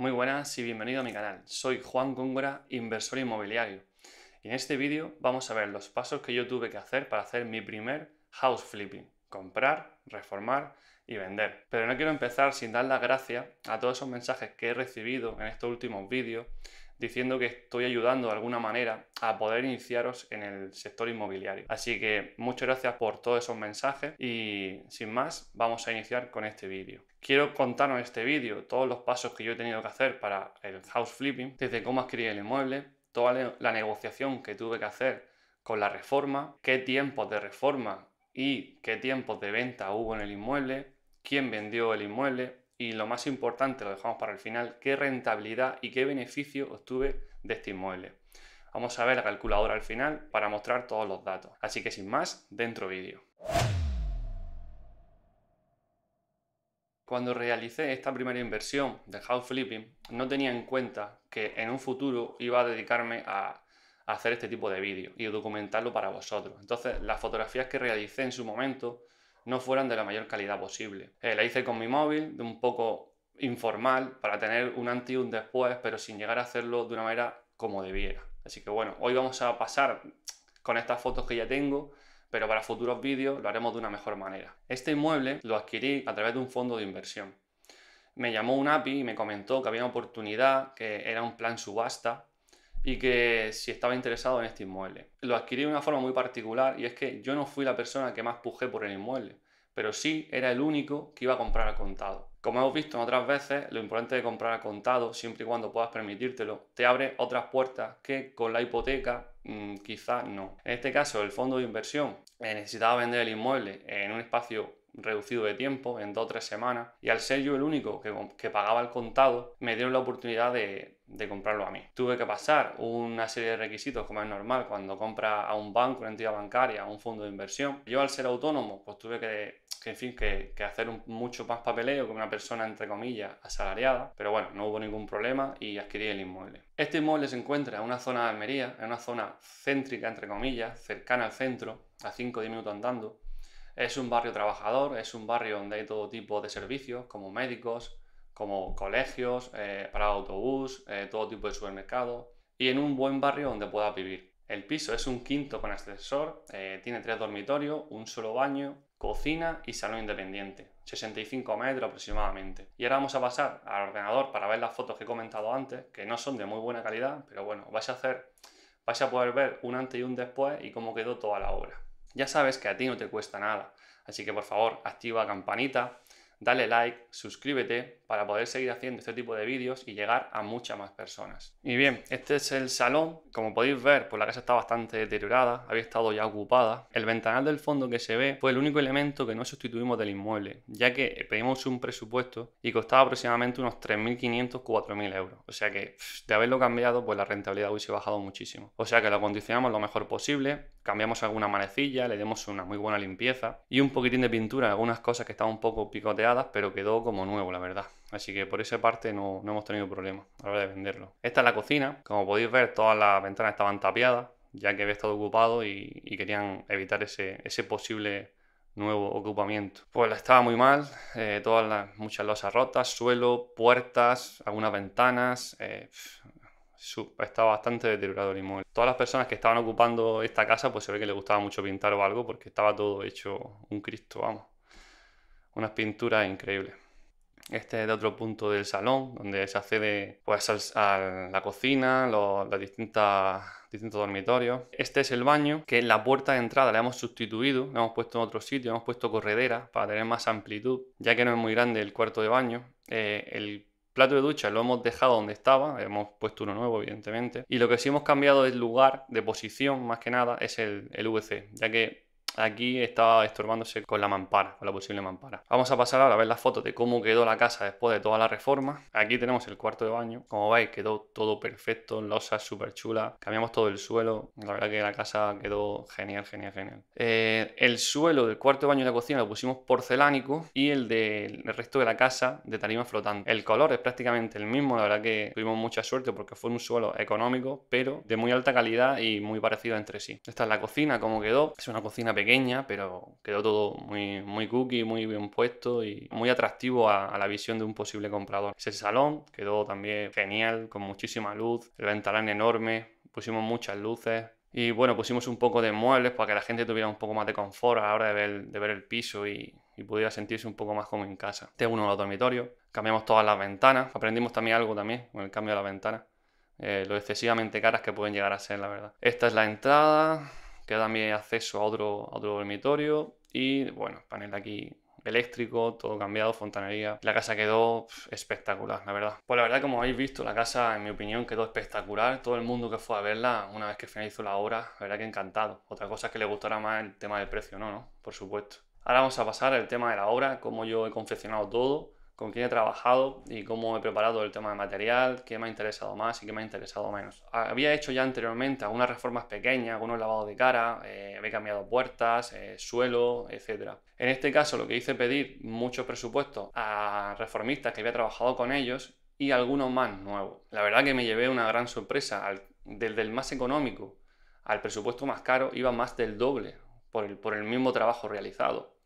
Muy buenas y bienvenido a mi canal. Soy Juan Góngora, inversor inmobiliario. en este vídeo vamos a ver los pasos que yo tuve que hacer para hacer mi primer house flipping. Comprar, reformar y vender. Pero no quiero empezar sin dar las gracias a todos esos mensajes que he recibido en estos últimos vídeos diciendo que estoy ayudando de alguna manera a poder iniciaros en el sector inmobiliario. Así que muchas gracias por todos esos mensajes y sin más vamos a iniciar con este vídeo. Quiero contaros en este vídeo todos los pasos que yo he tenido que hacer para el house flipping, desde cómo adquirí el inmueble, toda la negociación que tuve que hacer con la reforma, qué tiempos de reforma y qué tiempos de venta hubo en el inmueble, quién vendió el inmueble, y lo más importante, lo dejamos para el final, qué rentabilidad y qué beneficio obtuve de este inmueble. Vamos a ver la calculadora al final para mostrar todos los datos. Así que sin más, dentro vídeo. Cuando realicé esta primera inversión de house flipping, no tenía en cuenta que en un futuro iba a dedicarme a hacer este tipo de vídeo y documentarlo para vosotros. Entonces, las fotografías que realicé en su momento no fueran de la mayor calidad posible. Eh, la hice con mi móvil, de un poco informal, para tener un antes y un después, pero sin llegar a hacerlo de una manera como debiera. Así que bueno, hoy vamos a pasar con estas fotos que ya tengo, pero para futuros vídeos lo haremos de una mejor manera. Este inmueble lo adquirí a través de un fondo de inversión. Me llamó un API y me comentó que había una oportunidad, que era un plan subasta, y que si estaba interesado en este inmueble. Lo adquirí de una forma muy particular y es que yo no fui la persona que más pujé por el inmueble, pero sí era el único que iba a comprar al contado. Como hemos visto en otras veces, lo importante de comprar al contado, siempre y cuando puedas permitírtelo, te abre otras puertas que con la hipoteca quizá mm, quizás no. En este caso, el fondo de inversión eh, necesitaba vender el inmueble en un espacio reducido de tiempo, en dos o tres semanas, y al ser yo el único que, pagaba el contado, me dieron la oportunidad de, comprarlo a mí. Tuve que pasar una serie de requisitos, como es normal cuando compra a un banco, una entidad bancaria, a un fondo de inversión. Yo al ser autónomo, pues tuve que, en fin, que, hacer un, mucho más papeleo que una persona, entre comillas, asalariada, pero bueno, no hubo ningún problema y adquirí el inmueble. Este inmueble se encuentra en una zona de Almería, en una zona céntrica, entre comillas, cercana al centro, a 5 o minutos andando, es un barrio trabajador, es un barrio donde hay todo tipo de servicios, como médicos, como colegios, eh, para autobús, eh, todo tipo de supermercados y en un buen barrio donde pueda vivir. El piso es un quinto con ascensor, eh, tiene tres dormitorios, un solo baño, cocina y salón independiente, 65 metros aproximadamente. Y ahora vamos a pasar al ordenador para ver las fotos que he comentado antes, que no son de muy buena calidad, pero bueno, vais vais a poder ver un antes y un después y cómo quedó toda la obra. Ya sabes que a ti no te cuesta nada, así que por favor activa campanita, dale like, suscríbete para poder seguir haciendo este tipo de vídeos y llegar a muchas más personas. Y bien, este es el salón. Como podéis ver, pues la casa está bastante deteriorada, había estado ya ocupada. El ventanal del fondo que se ve fue el único elemento que no sustituimos del inmueble, ya que pedimos un presupuesto y costaba aproximadamente unos 3.500, 4.000 euros. O sea que de haberlo cambiado, pues la rentabilidad hubiese bajado muchísimo. O sea que lo acondicionamos lo mejor posible, cambiamos alguna manecilla, le demos una muy buena limpieza y un poquitín de pintura, algunas cosas que estaban un poco picoteadas, pero quedó como nuevo, la verdad. Así que por esa parte no, hemos tenido problema a la hora de venderlo. Esta es la cocina. Como podéis ver, todas las ventanas estaban tapiadas, ya que había estado ocupado y, querían evitar ese, ese posible nuevo ocupamiento. Pues la estaba muy mal, eh, todas las, muchas losas rotas, suelo, puertas, algunas ventanas. Eh, estaba bastante deteriorado el inmueble. Todas las personas que estaban ocupando esta casa, pues se ve que les gustaba mucho pintar o algo, porque estaba todo hecho un Cristo, vamos. Unas pinturas increíbles. Este es de otro punto del salón, donde se accede pues, a la cocina, los, distintas distintos dormitorios. Este es el baño, que es la puerta de entrada la hemos sustituido, la hemos puesto en otro sitio, hemos puesto corredera para tener más amplitud, ya que no es muy grande el cuarto de baño. Eh, el plato de ducha lo hemos dejado donde estaba, hemos puesto uno nuevo, evidentemente. Y lo que sí hemos cambiado es lugar de posición, más que nada, es el, el VC, ya que Aquí estaba estorbándose con la mampara, con la posible mampara. Vamos a pasar ahora a ver las foto de cómo quedó la casa después de toda la reforma. Aquí tenemos el cuarto de baño. Como veis, quedó todo perfecto, losas súper chulas. Cambiamos todo el suelo. La verdad que la casa quedó genial, genial, genial. Eh, el suelo del cuarto de baño y la cocina lo pusimos porcelánico y el del resto de la casa de tarima flotante. El color es prácticamente el mismo. La verdad que tuvimos mucha suerte porque fue un suelo económico, pero de muy alta calidad y muy parecido entre sí. Esta es la cocina, cómo quedó. Es una cocina pequeña pero quedó todo muy, muy cookie, muy bien puesto y muy atractivo a, la visión de un posible comprador. Ese salón quedó también genial, con muchísima luz, el ventanal enorme, pusimos muchas luces, y bueno, pusimos un poco de muebles para que la gente tuviera un poco más de confort a la hora de ver, el piso y, pudiera sentirse un poco más como en casa. Este uno de los dormitorios. Cambiamos todas las ventanas. Aprendimos también algo también con el cambio de las ventanas. Eh, lo excesivamente caras que pueden llegar a ser, la verdad. Esta es la entrada queda da también acceso a otro, otro dormitorio y bueno, panel aquí eléctrico, todo cambiado, fontanería. La casa quedó espectacular, la verdad. Pues la verdad, como habéis visto, la casa, en mi opinión, quedó espectacular. Todo el mundo que fue a verla, una vez que finalizó la obra, la verdad que encantado. Otra cosa es que le gustará más el tema del precio, ¿no? ¿no? Por supuesto. Ahora vamos a pasar al tema de la obra, cómo yo he confeccionado todo con quién he trabajado y cómo he preparado el tema de material, qué me ha interesado más y qué me ha interesado menos. Ah, había hecho ya anteriormente algunas reformas pequeñas, algunos lavados de cara, eh, he había cambiado puertas, eh, suelo, etc. En este caso lo que hice pedir muchos presupuestos a reformistas que había trabajado con ellos y algunos más nuevos. La verdad que me llevé una gran sorpresa, Del desde el más económico al presupuesto más caro iba más del doble por el mismo trabajo realizado.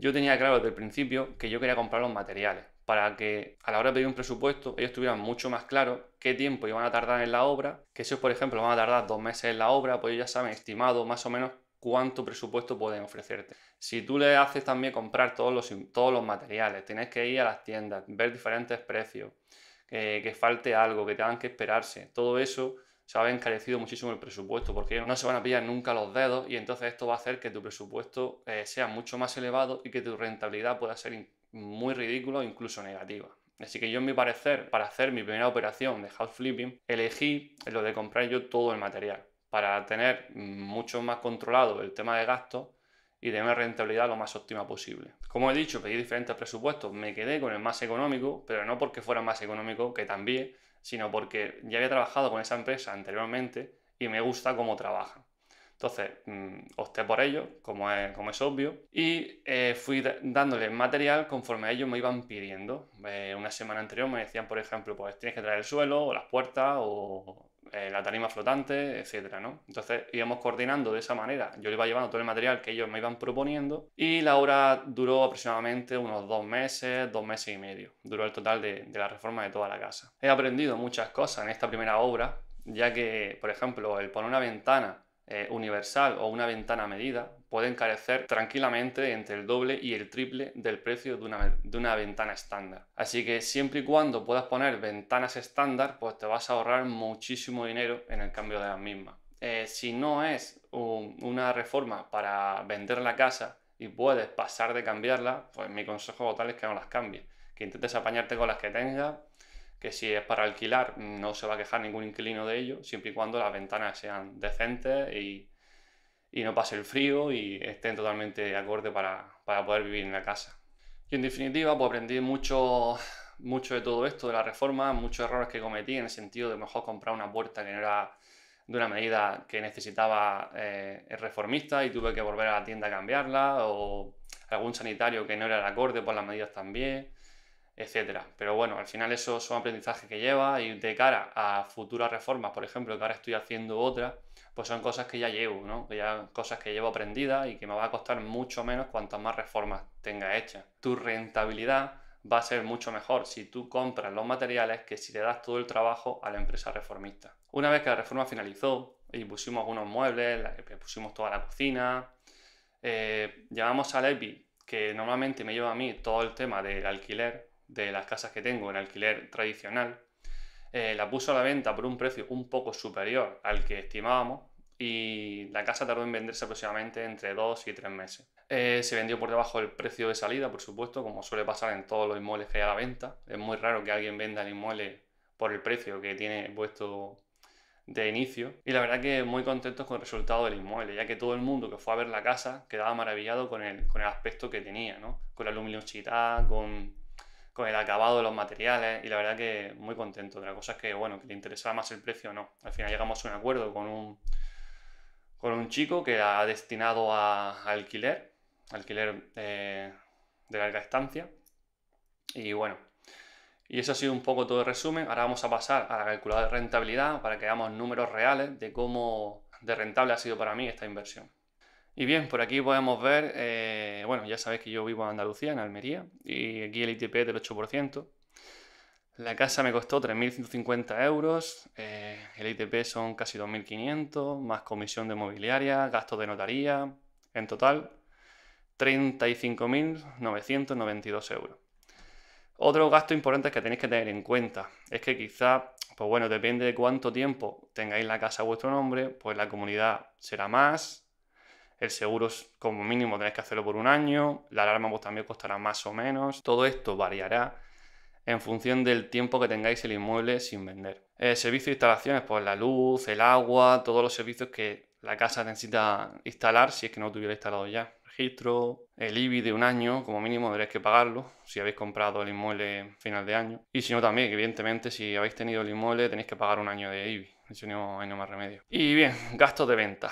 Yo tenía claro desde el principio que yo quería comprar los materiales para que a la hora de pedir un presupuesto ellos tuvieran mucho más claro qué tiempo iban a tardar en la obra, que si por ejemplo, van a tardar dos meses en la obra, pues ellos ya saben estimado más o menos cuánto presupuesto pueden ofrecerte. Si tú le haces también comprar todos los, todos los materiales, tienes que ir a las tiendas, ver diferentes precios, que falte algo, que tengan que esperarse, todo eso se ha encarecido muchísimo el presupuesto porque no se van a pillar nunca los dedos y entonces esto va a hacer que tu presupuesto eh, sea mucho más elevado y que tu rentabilidad pueda ser muy ridícula o incluso negativa. Así que yo, en mi parecer, para hacer mi primera operación de house flipping, elegí lo de comprar yo todo el material para tener mm, mucho más controlado el tema de gastos y tener una rentabilidad lo más óptima posible. Como he dicho, pedí diferentes presupuestos, me quedé con el más económico, pero no porque fuera más económico, que también, sino porque ya había trabajado con esa empresa anteriormente y me gusta cómo trabajan. Entonces, mm, opté por ello, como es, obvio, y eh, fui dándole material conforme ellos me iban pidiendo. Eh, una semana anterior me decían, por ejemplo, pues tienes que traer el suelo, o las puertas, o eh, la tarima flotante, etcétera, ¿no? Entonces íbamos coordinando de esa manera. Yo iba llevando todo el material que ellos me iban proponiendo y la obra duró aproximadamente unos dos meses, dos meses y medio. Duró el total de, la reforma de toda la casa. He aprendido muchas cosas en esta primera obra, ya que, por ejemplo, el poner una ventana eh, universal o una ventana medida, pueden carecer tranquilamente entre el doble y el triple del precio de una, ventana estándar. Así que siempre y cuando puedas poner ventanas estándar, pues te vas a ahorrar muchísimo dinero en el cambio de las mismas. Eh, si no es una reforma para vender la casa y puedes pasar de cambiarla, pues mi consejo total es que no las cambies, que intentes apañarte con las que tengas, que si es para alquilar no se va a quejar ningún inquilino de ello, siempre y cuando las ventanas sean decentes y y no pase el frío y estén totalmente acorde para, para poder vivir en la casa. Y en definitiva, pues aprendí mucho, mucho de todo esto, de la reforma, muchos errores que cometí en el sentido de mejor comprar una puerta que no era de una medida que necesitaba eh, el reformista y tuve que volver a la tienda a cambiarla o algún sanitario que no era de acorde por las medidas también etcétera. Pero bueno, al final eso es un aprendizaje que lleva y de cara a futuras reformas, por ejemplo, que ahora estoy haciendo otra, pues son cosas que ya llevo, ¿no? ya cosas que llevo aprendidas y que me va a costar mucho menos cuantas más reformas tenga hechas. Tu rentabilidad va a ser mucho mejor si tú compras los materiales que si le das todo el trabajo a la empresa reformista. Una vez que la reforma finalizó y pusimos algunos muebles, eh, pusimos toda la cocina, Llevamos eh, llamamos al EPI, que normalmente me lleva a mí todo el tema del alquiler, de las casas que tengo en alquiler tradicional. Eh, la puso a la venta por un precio un poco superior al que estimábamos y la casa tardó en venderse aproximadamente entre 2 y 3 meses. Eh, se vendió por debajo del precio de salida, por supuesto, como suele pasar en todos los inmuebles que hay a la venta. Es muy raro que alguien venda el inmueble por el precio que tiene puesto de inicio. Y la verdad que muy contentos con el resultado del inmueble, ya que todo el mundo que fue a ver la casa quedaba maravillado con el, con el aspecto que tenía, ¿no? Con la luminosidad, con el acabado de los materiales y la verdad que muy contento. La cosa es que, bueno, que le interesaba más el precio o no. Al final llegamos a un acuerdo con un, con un chico que ha destinado a, alquiler, alquiler eh, de larga estancia. Y bueno, y eso ha sido un poco todo el resumen. Ahora vamos a pasar a la calculadora de rentabilidad para que veamos números reales de cómo de rentable ha sido para mí esta inversión. Y bien, por aquí podemos ver, eh, bueno, ya sabéis que yo vivo en Andalucía, en Almería, y aquí el ITP es del 8%. La casa me costó 3.150 euros, eh, el ITP son casi 2.500, más comisión de mobiliaria, gastos de notaría, en total 35.992 euros. Otro gasto importante que tenéis que tener en cuenta es que quizá, pues bueno, depende de cuánto tiempo tengáis la casa a vuestro nombre, pues la comunidad será más, el seguro como mínimo tenéis que hacerlo por un año, la alarma pues también costará más o menos, todo esto variará en función del tiempo que tengáis el inmueble sin vender. Eh, servicios de instalaciones, pues la luz, el agua, todos los servicios que la casa necesita instalar si es que no tuviera instalado ya. Registro, el IBI de un año, como mínimo tendréis que pagarlo si habéis comprado el inmueble final de año. Y si no, también, evidentemente, si habéis tenido el inmueble tenéis que pagar un año de IBI. no hay más remedio. Y bien, gastos de venta.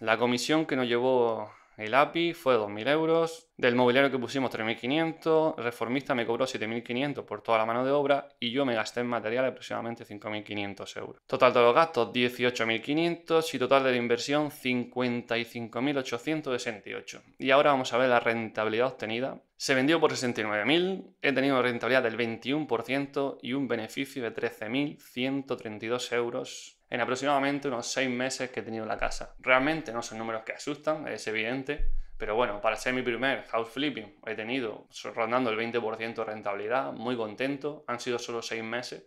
La comisión que nos llevó el API fue 2.000 euros, del mobiliario que pusimos 3.500, el reformista me cobró 7.500 por toda la mano de obra y yo me gasté en material aproximadamente 5.500 euros. Total de los gastos 18.500 y total de la inversión 55.868. Y ahora vamos a ver la rentabilidad obtenida. Se vendió por 69.000, he tenido rentabilidad del 21% y un beneficio de 13.132 euros en aproximadamente unos seis meses que he tenido la casa. Realmente no son números que asustan, es evidente, pero bueno, para ser mi primer house flipping he tenido rondando el 20% de rentabilidad, muy contento, han sido solo seis meses.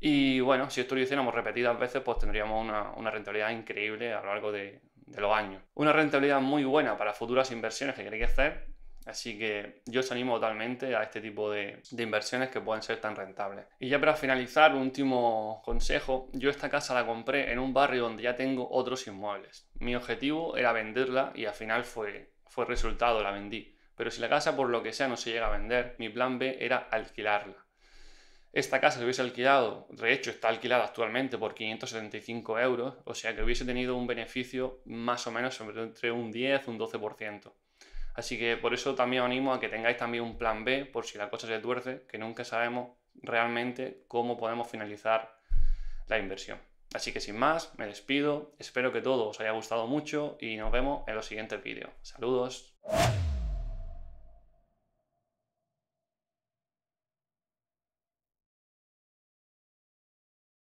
Y bueno, si esto lo hiciéramos repetidas veces, pues tendríamos una, rentabilidad increíble a lo largo de, de los años. Una rentabilidad muy buena para futuras inversiones que queréis hacer Así que yo os animo totalmente a este tipo de, inversiones que pueden ser tan rentables. Y ya para finalizar, último consejo. Yo esta casa la compré en un barrio donde ya tengo otros inmuebles. Mi objetivo era venderla y al final fue, resultado, la vendí. Pero si la casa por lo que sea no se llega a vender, mi plan B era alquilarla. Esta casa se hubiese alquilado, de hecho está alquilada actualmente por 575 euros, o sea que hubiese tenido un beneficio más o menos entre un 10 y un 12%. Así que por eso también os animo a que tengáis también un plan B por si la cosa se tuerce, que nunca sabemos realmente cómo podemos finalizar la inversión. Así que sin más, me despido, espero que todo os haya gustado mucho y nos vemos en los siguientes vídeos. Saludos.